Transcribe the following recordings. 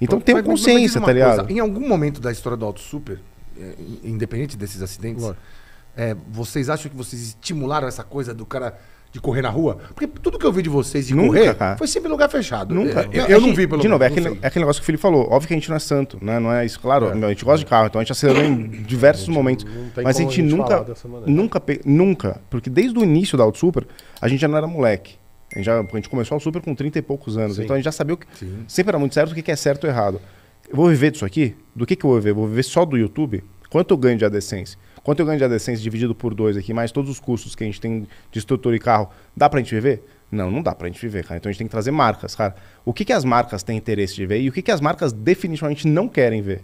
Então, tem consciência, tá ligado? Coisa, em algum momento da história do Auto Super, eh, independente desses acidentes, é, vocês acham que vocês estimularam essa coisa do cara de correr na rua? Porque tudo que eu vi de vocês de Nunca, correr cara. foi sempre em lugar fechado. Nunca. É. Eu, eu, é não vi, pelo menos. De novo, é aquele, é aquele, negócio que o Felipe falou. Óbvio que a gente não é santo, né? Não é isso. Claro, é. a gente gosta de carro, então a gente acelerou em diversos momentos. Mas a gente, a gente nunca, nunca, nunca, porque desde o início da Auto Super, a gente já não era moleque. A gente, já, a gente começou ao super com 30 e poucos anos, Sim. então a gente já sabia o que. Sim. Sempre era muito certo o que é certo e errado. Eu vou viver disso aqui? Do que, que eu vou viver? Vou viver só do YouTube? Quanto eu ganho de AdSense? Quanto eu ganho de AdSense dividido por dois aqui, mais todos os custos que a gente tem de estrutura e carro? Dá pra gente viver? Não, não dá pra gente viver, cara. Então a gente tem que trazer marcas, cara. O que, que as marcas têm interesse de ver e o que, que as marcas definitivamente não querem ver?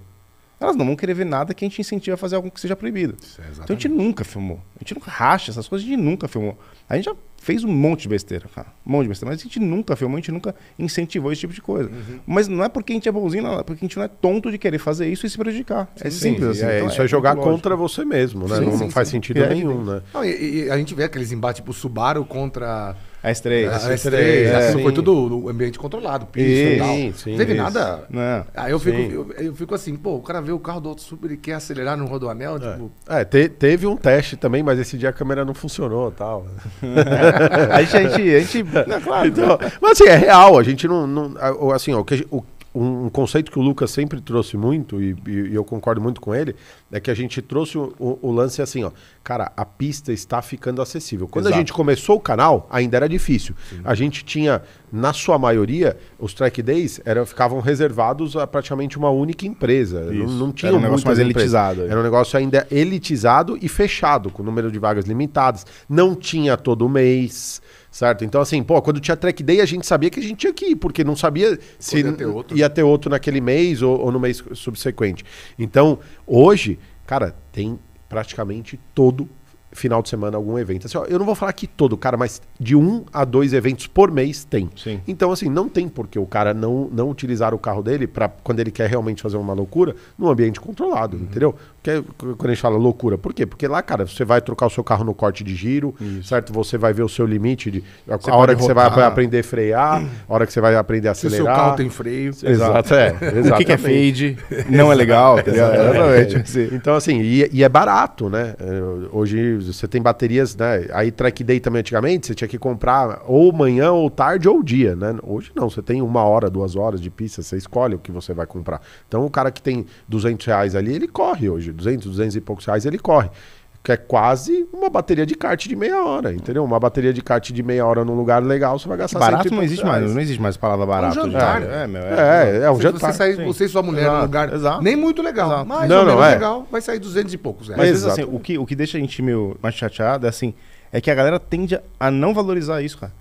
elas não vão querer ver nada que a gente incentive a fazer algo que seja proibido. É então a gente nunca filmou. A gente nunca racha essas coisas, a gente nunca filmou. A gente já fez um monte de besteira, cara. Um monte de besteira. Mas a gente nunca filmou, a gente nunca incentivou esse tipo de coisa. Uhum. Mas não é porque a gente é bonzinho, não. É porque a gente não é tonto de querer fazer isso e se prejudicar. É sim, é simples sim, assim. É, então, isso é, é jogar lógico. contra você mesmo, né? Sim, não, não faz sentido é, nenhum, é. né? Não, e, e, a gente vê aqueles embates, tipo, Subaru contra a S3. A S3. É, assim, foi tudo um ambiente controlado, pista e tal. Sim, sim, não teve isso. nada. Não, Aí eu fico, eu, eu, fico assim, pô, o cara vê o carro do outro super e quer acelerar no rodoanel, é. tipo... É, te, teve um teste também, mas esse dia a câmera não funcionou e tal. a gente... A gente, é Não, claro. Então, mas assim, é real, a gente não... não assim, ó, o que, o um, um, conceito que o Lucas sempre trouxe muito, e, e, e, eu concordo muito com ele, é que a gente trouxe o, o, o lance assim, ó. Cara, a pista está ficando acessível. Quando Exato. a gente começou o canal, ainda era difícil. Sim. A gente tinha na sua maioria, os track days eram, ficavam reservados a praticamente uma única empresa. Não, não, tinha Era um negócio mais elitizado. É. Era um negócio ainda elitizado e fechado, com número de vagas limitadas. Não tinha todo mês. Certo? Então, assim, pô, quando tinha track day, a gente sabia que a gente tinha que ir, porque não sabia se ia ter, outro. ia ter outro naquele mês ou, ou no mês subsequente. Então, hoje, cara, tem praticamente todo final de semana algum evento. Assim, ó, eu não vou falar que todo, cara, mas de um a dois eventos por mês tem. Sim. Então, assim, não tem porque o cara não, não utilizar o carro dele para quando ele quer realmente fazer uma loucura num ambiente controlado, uhum. entendeu? Porque, quando a gente fala loucura, por quê? Porque lá, cara, você vai trocar o seu carro no corte de giro, Isso. certo? Você vai ver o seu limite, de, a, a hora que rotar. você vai aprender a frear, a hora que você vai aprender a acelerar. Se o seu carro tem freio. Exato, é. Exatamente. O que, que é fade? não é legal. Exatamente. Então, assim, e, e é barato, né? É, hoje você tem baterias, né? Aí track day também antigamente, você tinha que comprar ou manhã, ou tarde, ou dia, né? Hoje não, você tem uma hora, duas horas de pista, você escolhe o que você vai comprar. Então o cara que tem 200 reais ali, ele corre hoje. 200, 200 e poucos reais, ele corre que é quase uma bateria de kart de meia hora, entendeu? Uma bateria de kart de meia hora num lugar legal, você vai gastar Barato não existe reais. mais, não existe mais palavra barato. É um jantar. É, é, meu, é, é, é, é um você, jantar. Você, sair, você e sua mulher exato, num lugar exato. nem muito legal, exato. mas não, não, é. legal, vai sair 200 e poucos. Mas, assim, o que, o que deixa a gente meio mais chateado é assim, é que a galera tende a não valorizar isso, cara.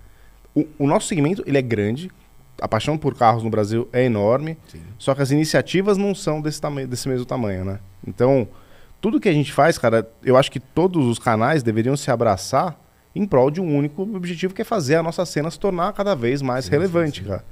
O, o nosso segmento, ele é grande, a paixão por carros no Brasil é enorme, Sim. só que as iniciativas não são desse, tamanho, desse mesmo tamanho, né? Então tudo que a gente faz, cara, eu acho que todos os canais deveriam se abraçar em prol de um único objetivo, que é fazer a nossa cena se tornar cada vez mais sim, relevante, sim, sim. cara.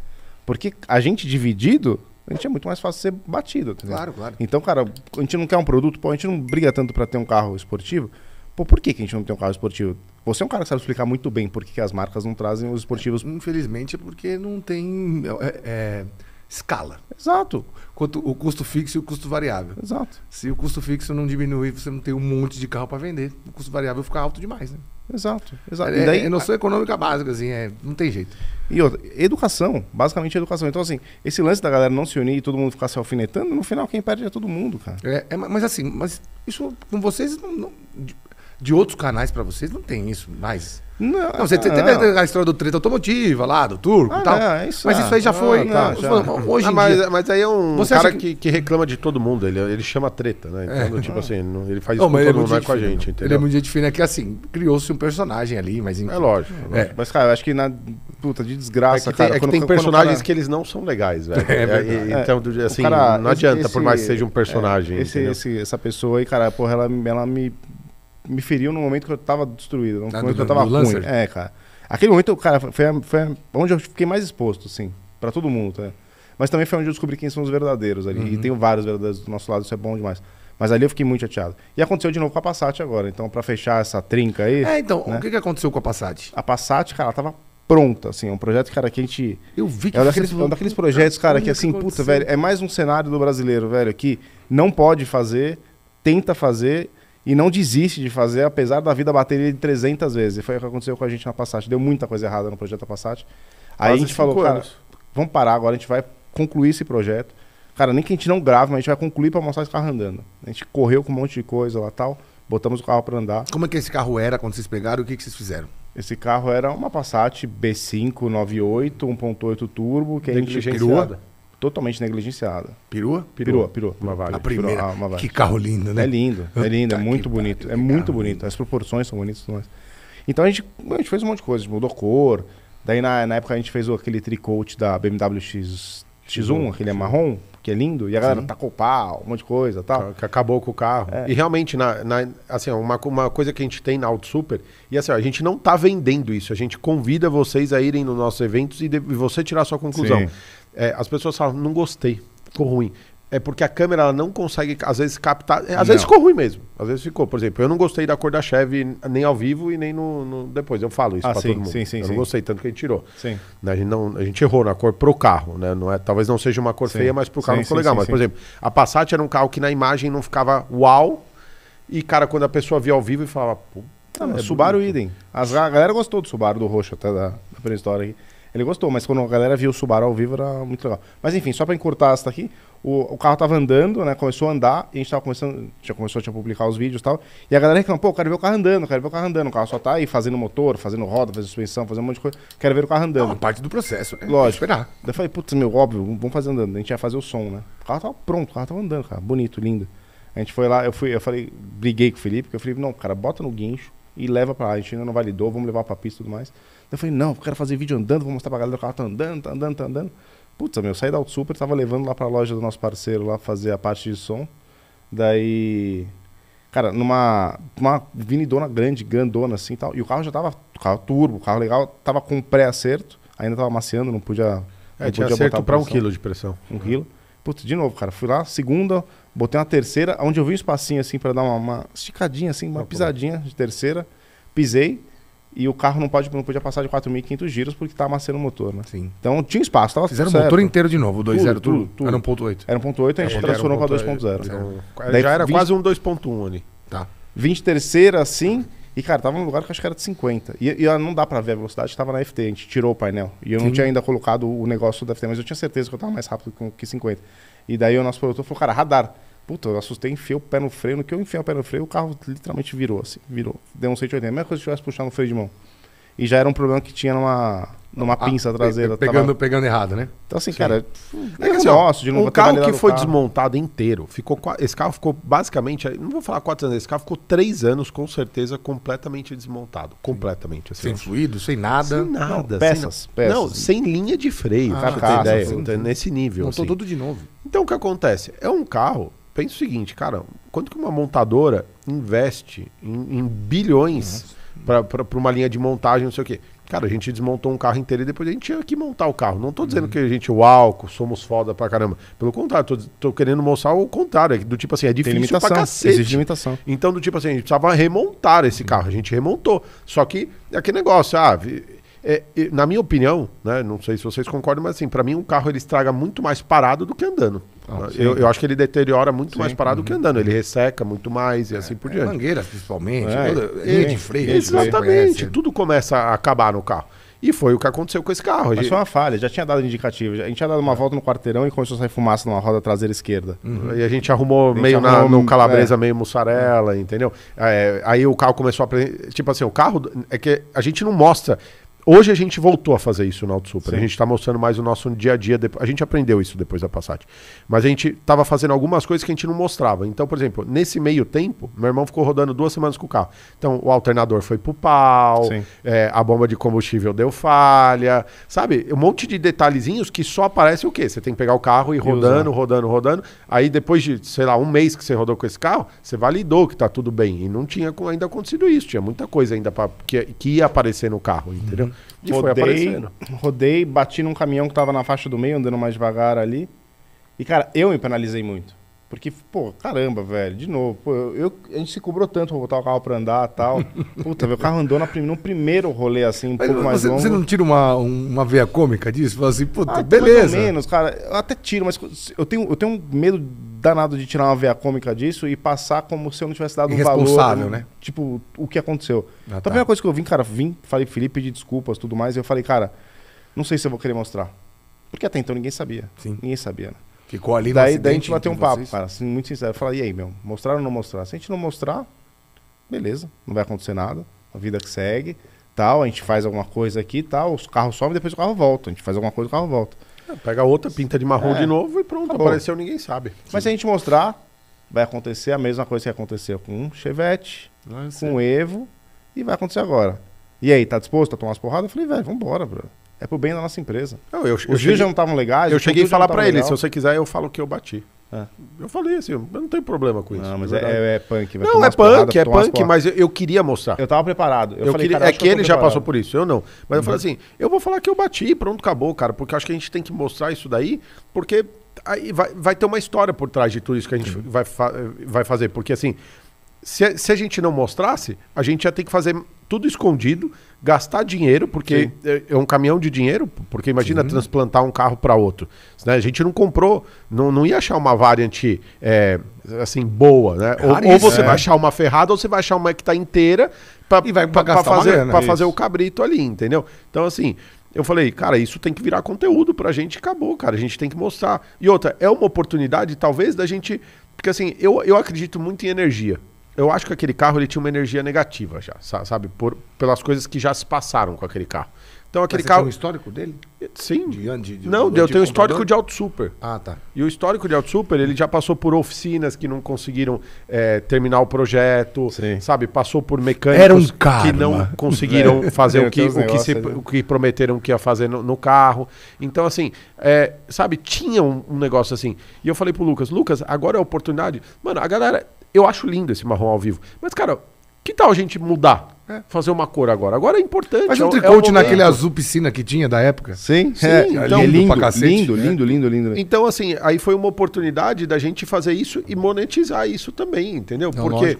Porque a gente dividido, a gente é muito mais fácil ser batido. Tá claro, claro. Então, cara, a gente não quer um produto, pô, a gente não briga tanto para ter um carro esportivo. Pô, por que, que a gente não tem um carro esportivo? Você é um cara que sabe explicar muito bem por que, que as marcas não trazem os esportivos. É, infelizmente é porque não tem. É, é escala. Exato. Quanto o custo fixo e o custo variável. Exato. Se o custo fixo não diminuir, você não tem um monte de carro para vender. O custo variável fica alto demais, né? Exato, exato. É, e daí, é, é noção econômica básica, assim, é, não tem jeito. E outra, educação, basicamente educação. Então, assim, esse lance da galera não se unir e todo mundo ficar se alfinetando, no final quem perde é todo mundo, cara. É, é mas assim, mas isso com vocês, não, não, de, de, outros canais para vocês, não tem isso mais. Não, não você não, teve é. a história do treta automotiva lá, do turco e ah, tal. É, é isso, mas é. isso aí já ah, foi. Tá, já. Hoje ah, mas, dia... mas aí é um você cara que... que... reclama de todo mundo. Ele, ele chama treta, né? Então, é. tipo assim, ele faz isso com todo mundo, não é com a gente, entendeu? Né? Ele é muito diferente. É que assim, criou-se um personagem ali, mas enfim. É lógico. É. Mas, cara, acho que na. Puta, de desgraça, é que tem, cara. É que quando, tem personagens cara... que eles não são legais, velho. É, então, assim, cara, não adianta, esse, por mais que seja um personagem. essa pessoa aí, cara, porra, ela, ela me me feriu no momento que eu tava destruído, no ah, momento do, que eu tava ruim. Lancer. É, cara. Aquele momento, cara, foi, foi onde eu fiquei mais exposto, assim, para todo mundo, tá? Mas também foi onde eu descobri quem são os verdadeiros ali. Uhum. E tenho vários verdadeiros do nosso lado, isso é bom demais. Mas ali eu fiquei muito chateado. E aconteceu de novo com a Passat agora. Então, para fechar essa trinca aí. É, então, né? o que, que aconteceu com a Passat? A Passat, cara, ela tava pronta, assim. É um projeto, cara, que a gente. Eu vi que é um daqueles, é um daqueles projetos, cara, que assim, puta, velho, é mais um cenário do brasileiro, velho, que não pode fazer, tenta fazer e não desiste de fazer, apesar da vida bater ele 300 vezes. foi o que aconteceu com a gente na Passat. Deu muita coisa errada no projeto da Passat. Aí Quase a gente falou, cara, vamos parar agora, a gente vai concluir esse projeto. Cara, nem que a gente não grave, mas a gente vai concluir para mostrar esse carro andando. A gente correu com um monte de coisa lá tal, botamos o carro para andar. Como é que esse carro era quando vocês pegaram? O que, que vocês fizeram? Esse carro era uma Passat B5 98, 1.8 turbo, que a gente criou totalmente negligenciada. Perua? Perua, perua. Uma vaga. A primeira. Pirua, ah, uma vaga. Que carro lindo, né? É lindo, é lindo, é muito bonito. é muito bonito. As proporções são bonitas. Então a gente, a gente fez um monte de coisa, mudou cor. Daí na, na época a gente fez aquele tricote da BMW X, X1, aquele é marrom, que é lindo, e a galera tacou tacou pau, um monte de coisa tal. Que acabou com o carro. É. E realmente, na, na, assim, uma, uma coisa que a gente tem na Auto Super, e assim, ó, a gente não está vendendo isso, a gente convida vocês a irem nos nossos eventos e, de, e você tirar sua conclusão. Sim. É, as pessoas falam, não gostei, ficou ruim. É porque a câmera ela não consegue, às vezes, captar. É, às não. vezes ficou ruim mesmo. Às vezes ficou. Por exemplo, eu não gostei da cor da Chevy nem ao vivo e nem no, no depois. Eu falo isso ah, pra sim, todo mundo. Sim, sim, eu não gostei tanto que a gente tirou. Sim. Né, a, gente não, a gente errou na cor pro carro, né? Não é, talvez não seja uma cor feia, mas pro carro não ficou legal. mas, por exemplo, a Passat era um carro que na imagem não ficava uau. E, cara, quando a pessoa via ao vivo e falava, ah, é Subaru Idem. A galera gostou do Subaru do roxo até da, da pré-história ele gostou, mas quando a galera viu o Subaru ao vivo era muito legal. Mas enfim, só para encurtar essa daqui, o, o carro tava andando, né? Começou a andar, e a gente tava começando, já começou a publicar os vídeos e tal. E a galera reclamou, pô, quero ver o carro andando, quero ver o carro andando. O carro só tá aí fazendo motor, fazendo roda, fazendo suspensão, fazendo um monte de coisa. Quero ver o carro andando. É uma parte do processo, né? Lógico. Esperar. Daí eu falei, putz, meu, óbvio, vamos fazer andando. A gente ia fazer o som, né? O carro tava pronto, o carro tava andando, cara. Bonito, lindo. A gente foi lá, eu fui, eu falei, briguei com o Felipe, porque eu falei, não, cara, bota no guincho e leva para a ainda não validou, vamos levar para pista e tudo mais. Eu falei, não, eu quero fazer vídeo andando, vou mostrar para a galera que ela tá andando, tá andando, tá andando. Putz, meu, eu saí da Auto Super, tava levando lá para a loja do nosso parceiro lá fazer a parte de som. Daí, cara, numa uma vinidona grande, grandona assim, tal. E o carro já tava, o carro turbo, o carro legal, tava com pré-acerto, ainda tava maciando, não podia É, não tinha podia acerto para um quilo de pressão. Um quilo. Putz, de novo, cara, fui lá, segunda, botei uma terceira, onde eu vi um espacinho assim para dar uma, uma, esticadinha, assim, uma pisadinha de terceira, pisei e o carro não, pode, não podia passar de 4.500 giros porque tá amassando o motor, né? Sim. Então tinha espaço, tava Fizeram o motor inteiro de novo, 2.0, tudo, tudo, tudo. Era 1.8. Era 1.8, a gente é, transformou para 2.0. Então, já era 20... quase um 2.1 ali. Tá. 20 terceira, assim, e, cara, tava num lugar que acho que era de 50. E, e não dá pra ver a velocidade que tava na FT. A gente tirou o painel. E eu Sim. não tinha ainda colocado o negócio da FT, mas eu tinha certeza que eu tava mais rápido que 50. E daí o nosso produtor falou, cara, radar. Puta, eu assustei, enfiei o pé no freio. No que eu enfiei o pé no freio, o carro literalmente virou, assim. Virou. Deu um 180. A mesma coisa se eu tivesse puxado no freio de mão. E já era um problema que tinha numa, numa ah, pinça traseira. pegando, tava... pegando errado, né? Então, assim, Sim. cara, é, é assim, nosso, de novo, Um carro que foi carro. desmontado inteiro, ficou esse carro ficou basicamente, não vou falar quatro anos, esse carro ficou três anos, com certeza, completamente desmontado. Completamente. Assim, sem fluido, sem nada. Sem nada. Não, peças, sem, peças. Não, sem linha de freio, ah, carcaça, ideia, então, nesse nível. Montou assim. tudo de novo. Então, o que acontece? É um carro pensa o seguinte, cara, quanto que uma montadora investe em, em bilhões para uma linha de montagem, não sei o quê. Cara, a gente desmontou um carro inteiro e depois a gente tinha que montar o carro. Não tô dizendo uhum. que a gente, uau, somos foda pra caramba. Pelo contrário, tô, tô querendo mostrar o contrário. É do tipo assim, é difícil Tem limitação, pra cacete. Existe limitação. Então, do tipo assim, a gente precisava remontar esse uhum. carro. A gente remontou. Só que, é aquele negócio, ah, é, é, na minha opinião, né, não sei se vocês concordam, mas assim, para mim um carro ele estraga muito mais parado do que andando eu, eu, acho que ele deteriora muito sim. mais parado uhum. que andando. Ele resseca muito mais e é, assim por diante. Mangueira, mangueiras, principalmente. É, de freio. Exatamente. Freio. Tudo começa a acabar no carro. E foi o que aconteceu com esse carro. Mas gente... foi uma falha, já tinha dado indicativo. A gente tinha dado uma volta no quarteirão e começou a sair fumaça numa roda traseira esquerda. Uhum. E a gente arrumou a gente meio arrumou, na, no calabresa, é. meio mussarela, entendeu? É, aí o carro começou a. Tipo assim, o carro. É que a gente não mostra Hoje a gente voltou a fazer isso no Auto Super. Sim. A gente está mostrando mais o nosso dia a dia. A gente aprendeu isso depois da Passat. Mas a gente estava fazendo algumas coisas que a gente não mostrava. Então, por exemplo, nesse meio tempo, meu irmão ficou rodando duas semanas com o carro. Então, o alternador foi pro pau, é, a bomba de combustível deu falha, sabe? Um monte de detalhezinhos que só aparece o quê? Você tem que pegar o carro e ir rodando, rodando, rodando. Aí depois de, sei lá, um mês que você rodou com esse carro, você validou que está tudo bem. E não tinha ainda acontecido isso. Tinha muita coisa ainda pra, que, que ia aparecer no carro, entendeu? Uhum. E rodei, rodei, bati num caminhão que tava na faixa do meio, andando mais devagar ali. E, cara, eu me penalizei muito. Porque, pô, caramba, velho, de novo. Pô, eu, a gente se cobrou tanto pra botar o carro pra andar e tal. Puta, meu o carro andou na, no primeiro rolê, assim, um Mas pouco mais longo. Você não tira uma, uma veia cômica disso? Fala assim, puta, ah, beleza. Mais ou menos, cara. Eu até tiro, mas eu tenho, eu tenho um medo danado de tirar uma veia cômica disso e passar como se eu não tivesse dado um valor. Responsável, né? Tipo, o que aconteceu. Ah, então, a tá. primeira coisa que eu vim, cara, vim, falei Felipe, pedi desculpas tudo mais. E eu falei, cara, não sei se eu vou querer mostrar. Porque até então ninguém sabia. Sim. Ninguém sabia, né? Ficou ali daí, no Daí a gente bateu um papo, vocês? cara, assim, muito sincero. Eu falei, e aí, meu, mostrar ou não mostrar? Se a gente não mostrar, beleza, não vai acontecer nada. A vida que segue, tal, a gente faz alguma coisa aqui tal, os carros somem, depois o carro volta. A gente faz alguma coisa, o carro volta. Pega outra, pinta de marrom é. de novo e pronto. Acabou. Apareceu, ninguém sabe. Mas Sim. se a gente mostrar, vai acontecer a mesma coisa que aconteceu com o Chevette, vai com o Evo, e vai acontecer agora. E aí, tá disposto a tomar as porradas? Eu falei, velho, vambora, bro. É pro bem da nossa empresa. Eu, eu, Os eu vídeos cheguei, já não estavam legais. Eu cheguei a falar para ele, se você quiser, eu falo que eu bati. É. Eu falei assim, eu não tenho problema com isso. Não, mas é, é, é, punk. Vai não, é punk, porrada, é punk, mas eu, eu, queria mostrar. Eu tava preparado. Eu, eu falei, queria, é que, que ele preparado. já passou por isso, eu não. Mas uhum. eu falei assim, eu vou falar que eu bati, pronto, acabou, cara. Porque acho que a gente tem que mostrar isso daí, porque aí vai, vai ter uma história por trás de tudo isso que a gente uhum. vai, fa vai fazer. Porque assim, se, se a gente não mostrasse, a gente ia ter que fazer tudo escondido, gastar dinheiro, porque é, é um caminhão de dinheiro, porque imagina Sim. transplantar um carro para outro. Né? A gente não comprou, não, não ia achar uma variante é, assim boa, né? Ou, ou, você é. vai achar uma ferrada, ou você vai achar uma que está inteira para fazer, fazer o cabrito ali, entendeu? Então, assim, eu falei, cara, isso tem que virar conteúdo pra gente, acabou, cara. A gente tem que mostrar. E outra, é uma oportunidade, talvez, da gente. Porque assim, eu, eu acredito muito em energia eu acho que aquele carro ele tinha uma energia negativa já, sabe? Por, pelas coisas que já se passaram com aquele carro. Então aquele Mas carro. Tem um histórico dele? Eh, sim. De, de, de, não, eu tenho um histórico de Auto Super. Ah, tá. E o histórico de Auto Super, ele já passou por oficinas que não conseguiram é, terminar o projeto, Sim. sabe? Passou por mecânicos um que não conseguiram é. fazer o que, o, que se, o que prometeram que ia fazer no, no carro. Então, assim, é, sabe, tinha um, um, negócio assim. E eu falei pro Lucas, Lucas, agora é a oportunidade. Mano, a galera, eu acho lindo esse marrom ao vivo. Mas, cara, que tal a gente mudar? É. Fazer uma cor agora. Agora é importante. Faz um é é tricote é naquele azul piscina que tinha da época. Sim, é, sim. É, então, lindo, lindo, cacete, lindo, lindo, lindo, lindo, né? Então, assim, aí foi uma oportunidade da gente fazer isso e monetizar isso também, entendeu? Não, Porque.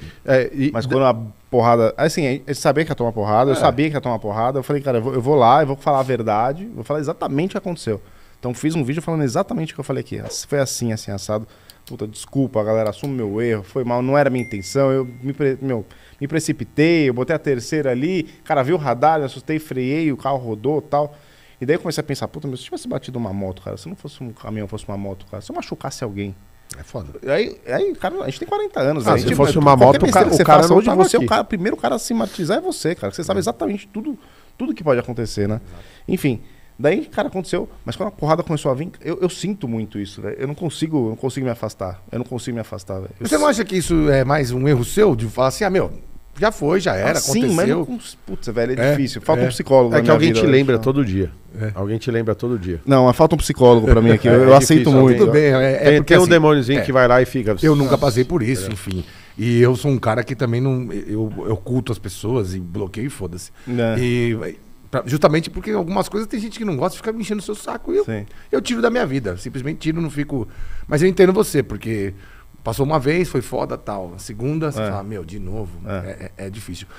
E, Mas quando a porrada. Assim, eu sabia que ia tomar porrada, eu sabia que ia tomar porrada. Eu falei, cara, eu vou, eu vou lá, eu vou falar a verdade, vou falar exatamente o que aconteceu. Então, fiz um vídeo falando exatamente o que eu falei aqui. Foi assim, assim, assado puta, desculpa, galera, assumo meu erro, foi mal, não era minha intenção, eu me, pre... meu, me precipitei, eu botei a terceira ali, cara, vi o radar, me assustei, freiei, o carro rodou tal. E daí eu comecei a pensar, puta, meu, se tivesse batido uma moto, cara, se não fosse um caminhão, fosse uma moto, cara, se eu machucasse alguém. É foda. Aí, aí, cara, a gente tem 40 anos. Ah, né? se tipo, fosse é uma moto, o é cara, o cara não de você, aqui. o cara, primeiro cara a se matizar é você, cara. Você sabe uhum. exatamente tudo, tudo que pode acontecer, né? Exato. Enfim, Daí, cara, aconteceu. Mas quando a porrada começou a vir, eu, eu sinto muito isso, velho. Eu não consigo, eu não consigo me afastar. Eu não consigo me afastar, velho. Você não acha que isso é mais um erro seu de falar assim, ah, meu, já foi, já era, ah, aconteceu. Sim, mas não, putz, velho, é, é difícil. Falta é. um psicólogo. É que alguém vida, te lembra todo dia. É. Alguém te lembra todo dia. Não, falta um psicólogo para mim aqui. Eu, eu é aceito muito. Tudo bem, é, é, tem, tem assim, um demôniozinho é. que vai lá e fica. Eu nunca passei por isso, enfim. E eu sou um cara que também não. Eu, eu culto as pessoas e bloqueio e foda-se. E Pra, justamente porque algumas coisas tem gente que não gosta de ficar me enchendo o seu saco. E eu, eu tiro da minha vida. Simplesmente tiro, não fico. Mas eu entendo você, porque passou uma vez, foi foda tal. A segunda, você é. fala, meu, de novo. É, é, é, é difícil.